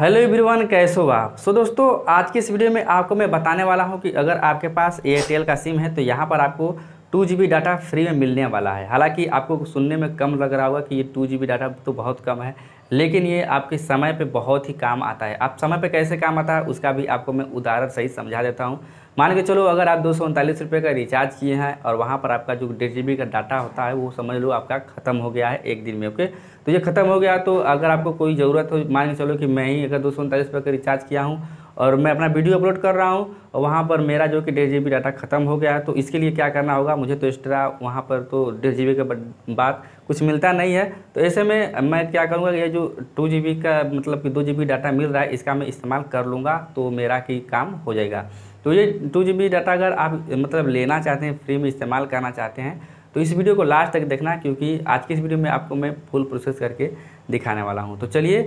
hello everyone कैसे हो आप सो दोस्तों आज की इस वीडियो में आपको मैं बताने वाला हूं कि अगर आपके पास एयरटेल का सिम है तो यहां पर आपको टू जी डाटा फ्री में मिलने वाला है हालांकि आपको सुनने में कम लग रहा होगा कि ये टू जी डाटा तो बहुत कम है लेकिन ये आपके समय पे बहुत ही काम आता है आप समय पे कैसे काम आता है उसका भी आपको मैं उदाहरण सही समझा देता हूँ मान के चलो अगर आप दो सौ रुपये का रिचार्ज किए हैं और वहाँ पर आपका जो डेढ़ जी का डाटा होता है वो समझ लो आपका ख़त्म हो गया है एक दिन में ओके तो ये ख़त्म हो गया तो अगर आपको कोई ज़रूरत हो मान के चलो कि मैं ही अगर दो सौ रुपये का रिचार्ज किया हूँ और मैं अपना वीडियो अपलोड कर रहा हूँ और वहाँ पर मेरा जो कि डेढ़ जी डाटा ख़त्म हो गया है तो इसके लिए क्या करना होगा मुझे तो एक्स्ट्रा वहाँ पर तो डेढ़ जी के बाद कुछ मिलता नहीं है तो ऐसे में मैं क्या करूँगा ये जो टू जी का मतलब कि दो जी डाटा मिल रहा है इसका मैं इस्तेमाल कर लूँगा तो मेरा की काम हो जाएगा तो ये टू जी डाटा अगर आप मतलब लेना चाहते हैं फ्री में इस्तेमाल करना चाहते हैं तो इस वीडियो को लास्ट तक देखना क्योंकि आज की इस वीडियो में आपको मैं फुल प्रोसेस करके दिखाने वाला हूँ तो चलिए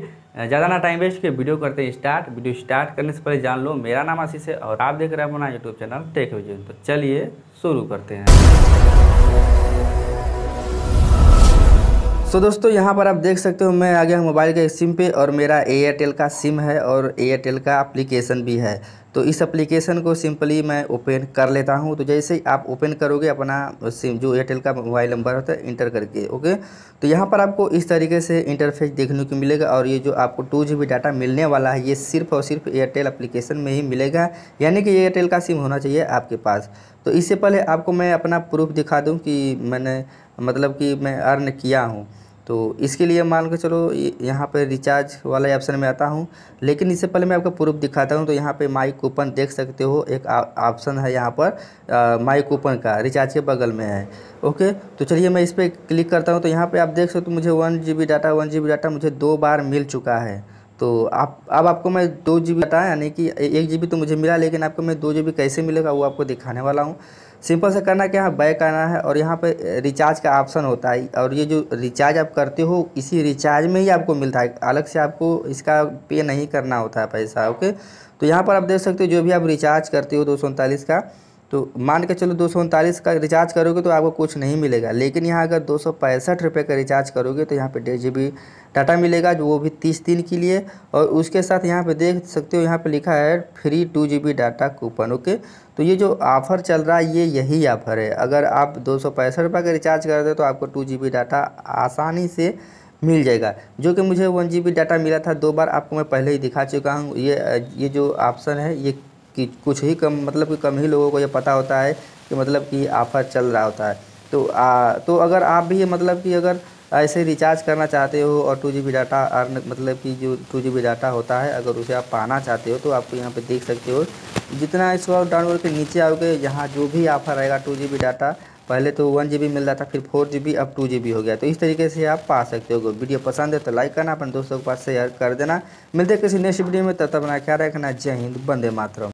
ज़्यादा ना टाइम वेस्ट के वीडियो करते हैं स्टार्ट वीडियो स्टार्ट करने से पहले जान लो मेरा नाम आशीष है और आप देख रहे हैं अपना यूट्यूब चैनल टेक विजय तो चलिए शुरू करते हैं सो so, दोस्तों यहाँ पर आप देख सकते हो मैं आ गया मोबाइल के सिम पे और मेरा एयरटेल का सिम है और एयरटेल का एप्लीकेशन भी है तो इस एप्लीकेशन को सिंपली मैं ओपन कर लेता हूँ तो जैसे ही आप ओपन करोगे अपना सिम जो एयरटेल का मोबाइल नंबर होता है इंटर करके ओके तो यहाँ पर आपको इस तरीके से इंटरफेस देखने को मिलेगा और ये जो आपको टू जी डाटा मिलने वाला है ये सिर्फ और सिर्फ एयरटेल अप्लीकेशन में ही मिलेगा यानी कि एयरटेल का सिम होना चाहिए आपके पास तो इससे पहले आपको मैं अपना प्रूफ दिखा दूँ कि मैंने मतलब कि मैं अर्न किया हूँ तो इसके लिए मान के चलो यहाँ पर रिचार्ज वाला ऑप्शन में आता हूँ लेकिन इससे पहले मैं आपको प्रूफ दिखाता हूँ तो यहाँ पे माई कूपन देख सकते हो एक ऑप्शन है यहाँ पर माई कूपन का रिचार्ज के बगल में है ओके तो चलिए मैं इस पर क्लिक करता हूँ तो यहाँ पे आप देख सकते हो मुझे one G data one G data मुझे दो बार मिल चुका है तो आप अब आपको मैं दो जी बी बताया यानी कि एक जी तो मुझे मिला लेकिन आपको मैं दो जी कैसे मिलेगा वो आपको दिखाने वाला हूँ सिंपल से करना क्या है बैक आना है और यहाँ पर रिचार्ज का ऑप्शन होता है और ये जो रिचार्ज आप करते हो इसी रिचार्ज में ही आपको मिलता है अलग से आपको इसका पे नहीं करना होता है पैसा ओके तो यहाँ पर आप देख सकते हो जो भी आप रिचार्ज करते हो दो का तो मान के चलो दो का रिचार्ज करोगे तो आपको कुछ नहीं मिलेगा लेकिन यहाँ अगर दो रुपए का रिचार्ज करोगे तो यहाँ पे डेढ़ जी डाटा मिलेगा जो वो भी तीस दिन के लिए और उसके साथ यहाँ पे देख सकते हो यहाँ पे लिखा है free two G B data coupon okay तो ये जो ऑफ़र चल रहा है ये यही ऑफ़र है अगर आप दो रुपए का रिचार्ज करते हो तो आपको टू जी बी डाटा आसानी से मिल जाएगा जो कि मुझे वन जी बी डाटा मिला था दो बार आपको मैं पहले ही दिखा चुका हूँ ये ये जो ऑप्शन है ये कि कुछ ही कम मतलब कि कम ही लोगों को ये पता होता है कि मतलब कि ऑफर चल रहा होता है तो आ, तो अगर आप भी मतलब कि अगर ऐसे रिचार्ज करना चाहते हो और two G B data earn मतलब कि जो टू जी बी डाटा होता है अगर उसे आप पाना चाहते हो तो आप तो यहाँ पे देख सकते हो जितना इस वक्त डाउनलोड के नीचे आओगे यहाँ जो भी ऑफर आएगा टू जी बी डाटा पहले तो वन जी बी मिल रहा था फिर फोर जी अब टू जी बी हो गया तो इस तरीके से आप पा सकते हो वीडियो पसंद है तो लाइक करना अपने दोस्तों के पास शेयर कर देना मिलते किसी नेक्स्ट वीडियो में तब तक अपना ख्याल रखना जय हिंद बंदे मातरम